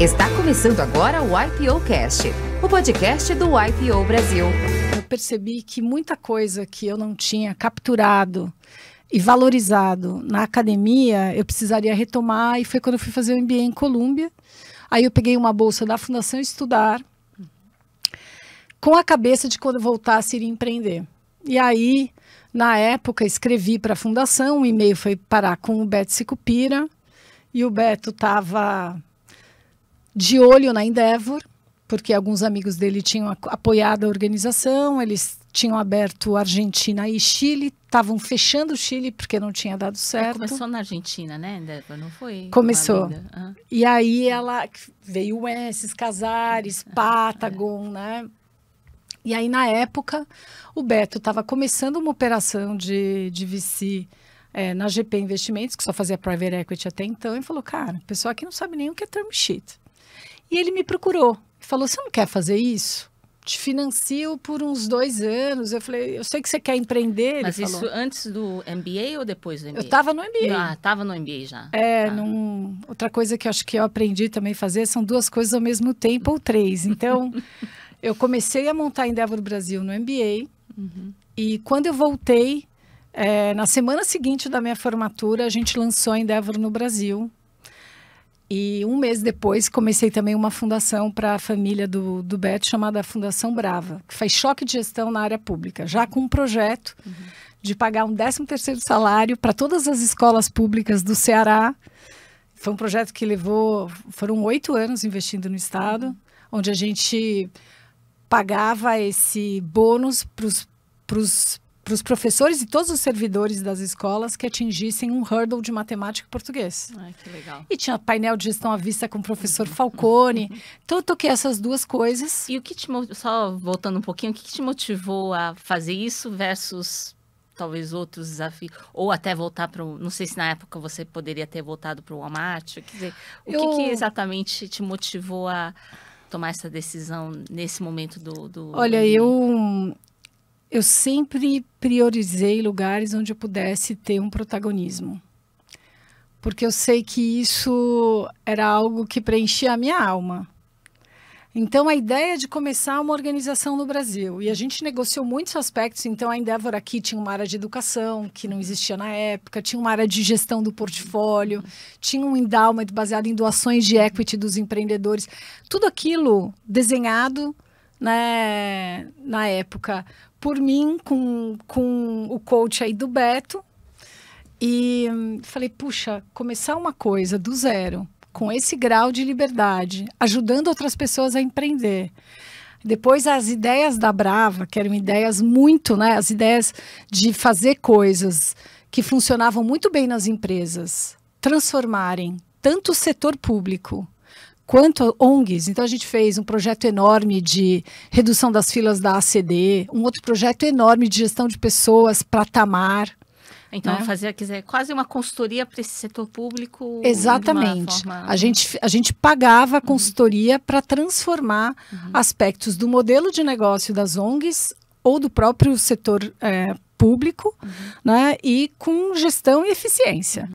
Está começando agora o IPO Cast, o podcast do IPO Brasil. Eu percebi que muita coisa que eu não tinha capturado e valorizado na academia, eu precisaria retomar e foi quando eu fui fazer o MBA em Colômbia. Aí eu peguei uma bolsa da Fundação Estudar com a cabeça de quando eu voltasse ir empreender. E aí, na época, escrevi para a fundação, o um e-mail foi parar com o Beto Sicupira, e o Beto estava de olho na Endeavor, porque alguns amigos dele tinham apoiado a organização, eles tinham aberto Argentina e Chile, estavam fechando o Chile porque não tinha dado certo. começou na Argentina, né, Endeavor? Não foi? Começou. Uhum. E aí ela veio é, esses Casares, é. Patagon, é. né? E aí, na época, o Beto estava começando uma operação de, de VC é, na GP Investimentos, que só fazia private equity até então, e falou: Cara, o pessoal aqui não sabe nem o que é term sheet. E ele me procurou falou: Você não quer fazer isso? Te financio por uns dois anos. Eu falei: Eu sei que você quer empreender. Mas isso antes do MBA ou depois do MBA? Eu estava no MBA. Ah, estava no MBA já. É, ah. num... outra coisa que eu acho que eu aprendi também fazer são duas coisas ao mesmo tempo ou três. Então, eu comecei a montar Endeavor Brasil no MBA. Uhum. E quando eu voltei, é, na semana seguinte da minha formatura, a gente lançou a Endeavor no Brasil. E um mês depois comecei também uma fundação para a família do, do Beto chamada Fundação Brava, que faz choque de gestão na área pública, já com um projeto uhum. de pagar um 13 terceiro salário para todas as escolas públicas do Ceará. Foi um projeto que levou, foram oito anos investindo no Estado, onde a gente pagava esse bônus para os para os professores e todos os servidores das escolas que atingissem um hurdle de matemática e português. Ai, que legal. E tinha painel de gestão à vista com o professor Falcone. então eu toquei essas duas coisas. E o que te só voltando um pouquinho, o que te motivou a fazer isso versus talvez outros desafios, ou até voltar para o. Não sei se na época você poderia ter voltado para o Walmart. Quer dizer, o eu... que, que, exatamente te motivou a tomar essa decisão nesse momento do. do Olha, do... eu, eu sempre priorizei lugares onde eu pudesse ter um protagonismo. Porque eu sei que isso era algo que preenchia a minha alma. Então, a ideia de começar uma organização no Brasil. E a gente negociou muitos aspectos. Então, a Endeavor aqui tinha uma área de educação, que não existia na época, tinha uma área de gestão do portfólio, tinha um endowment baseado em doações de equity dos empreendedores. Tudo aquilo desenhado né, na época por mim com, com o coach aí do Beto. E hum, falei, puxa, começar uma coisa do zero, com esse grau de liberdade, ajudando outras pessoas a empreender. Depois as ideias da Brava, que eram ideias muito, né, as ideias de fazer coisas que funcionavam muito bem nas empresas, transformarem tanto o setor público quanto ONGs. Então, a gente fez um projeto enorme de redução das filas da ACD, um outro projeto enorme de gestão de pessoas para Tamar. Então, né? fazer quiser, quase uma consultoria para esse setor público. Exatamente. Forma... A, gente, a gente pagava a uhum. consultoria uhum. para transformar uhum. aspectos do modelo de negócio das ONGs ou do próprio setor é, público, uhum. né? E com gestão e eficiência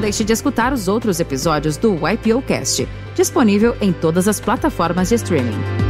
não deixe de escutar os outros episódios do YPOcast, disponível em todas as plataformas de streaming.